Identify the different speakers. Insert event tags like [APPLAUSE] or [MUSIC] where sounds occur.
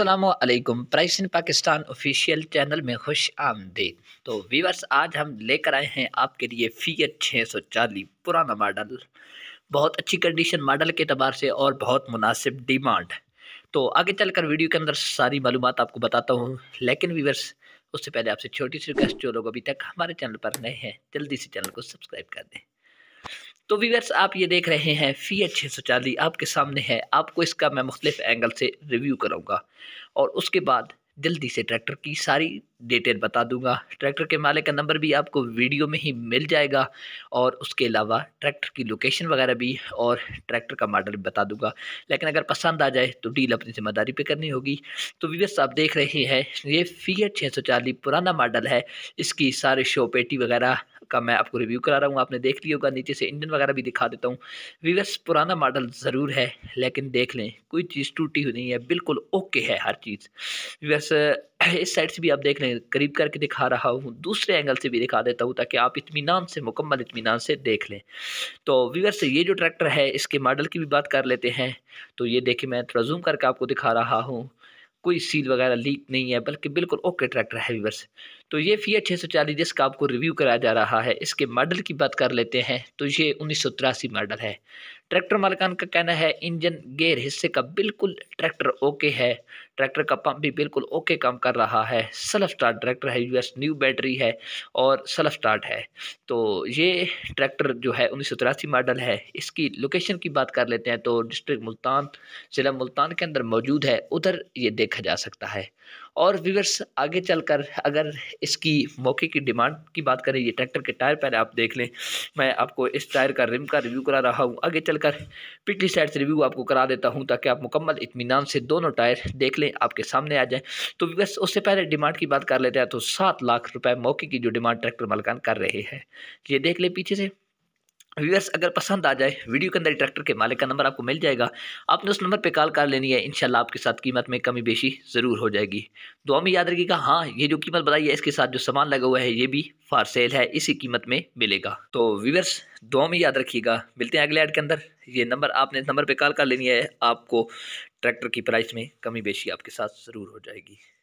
Speaker 1: Aslam price in Pakistan official channel में खुश आमदी तो वीवर्स आज हम लेकर आए हैं आपके लिए फीएट छः सौ चालीस पुराना मॉडल बहुत अच्छी कंडीशन मॉडल के अतबार से और बहुत मुनासिब डिमांड तो आगे चलकर वीडियो के अंदर सारी मालूम आपको बताता हूँ लेकिन वीवर्स उससे पहले आपसे छोटी सी रिक्वेस्ट जो लोग अभी तक हमारे चैनल पर नए हैं जल्दी से चैनल को सब्सक्राइब कर दें तो वीवर्स आप ये देख रहे हैं फीएच छः सौ चालीस आपके सामने है आपको इसका मैं मुख्तफ एंगल से रिव्यू करूँगा और उसके बाद जल्दी से ट्रैक्टर की सारी डिटेल बता दूंगा ट्रैक्टर के मालिक का नंबर भी आपको वीडियो में ही मिल जाएगा और उसके अलावा ट्रैक्टर की लोकेशन वगैरह भी और ट्रैक्टर का मॉडल भी बता दूंगा लेकिन अगर पसंद आ जाए तो डील अपनी जिम्मेदारी पे करनी होगी तो वीवर्स आप देख रहे हैं ये फीएट चालीस पुराना मॉडल है इसकी सारे शो पेटी वगैरह का मैं आपको रिव्यू करा रहा हूँ आपने देख लिया होगा नीचे से इंजन वगैरह भी दिखा देता हूँ वीवर्स पुराना मॉडल ज़रूर है लेकिन देख लें कोई चीज़ टूटी हुई नहीं है बिल्कुल ओके है हर चीज़ वीवर्स [CLEARS THROAT] इस साइड से भी आप देख लें करीब करके दिखा रहा हूँ दूसरे एंगल से भी दिखा देता हूँ ताकि आप इतमान से मुकम्मल इतमान से देख लें तो वीवर्स ये जो ट्रैक्टर है इसके मॉडल की भी बात कर लेते हैं तो ये देखिए मैं थोड़ा जूम करके आपको दिखा रहा हूँ कोई सील वगैरह लीक नहीं है बल्कि बिल्कुल ओके ट्रैक्टर है वीवर्स तो ये फियर छः सौ चालीस जिसका आपको रिव्यू कराया जा रहा है इसके मॉडल की बात कर लेते हैं तो ये उन्नीस सौ तिरासी मॉडल है ट्रैक्टर मालकान का कहना है इंजन गेयर हिस्से का बिल्कुल ट्रैक्टर ओके है ट्रैक्टर का पंप भी बिल्कुल ओके काम कर रहा है सेल्फ स्टार्ट ट्रैक्टर है यूएस न्यू बैटरी है और सेल्फ स्टार्ट है तो ये ट्रैक्टर जो है उन्नीस मॉडल है इसकी लोकेशन की बात कर लेते हैं तो डिस्ट्रिक्ट मुल्तान ज़िला मुल्तान के अंदर मौजूद है उधर ये देखा जा सकता है और व्यूअर्स आगे चलकर अगर इसकी मौके की डिमांड की बात करें ये ट्रैक्टर के टायर पहले आप देख लें मैं आपको इस टायर का रिम का रिव्यू करा रहा हूँ आगे चलकर पिछली साइड से रिव्यू आपको करा देता हूँ ताकि आप मुकम्मल इतमान से दोनों टायर देख लें आपके सामने आ जाए तो व्यूअर्स उससे पहले डिमांड की बात कर लेते हैं तो सात लाख रुपये मौके की जो डिमांड ट्रैक्टर मालकान कर रहे हैं ये देख लें पीछे से व्यूअर्स अगर पसंद आ जाए वीडियो के अंदर ट्रैक्टर के मालिक का नंबर आपको मिल जाएगा आपने उस नंबर पे कॉल कर लेनी है इंशाल्लाह आपके साथ कीमत में कमी बेशी ज़रूर हो जाएगी दुआ में याद रखिएगा हाँ ये जो कीमत बताई है इसके साथ जो सामान लगा हुआ है ये भी फार सेल है इसी कीमत में मिलेगा तो व्यूअर्स दुआ में याद रखिएगा मिलते हैं अगले ऐड के अंदर ये नंबर आपने इस नंबर पर कॉल कर लेनी है आपको ट्रैक्टर की प्राइस में कमी बेशी आपके साथ ज़रूर हो जाएगी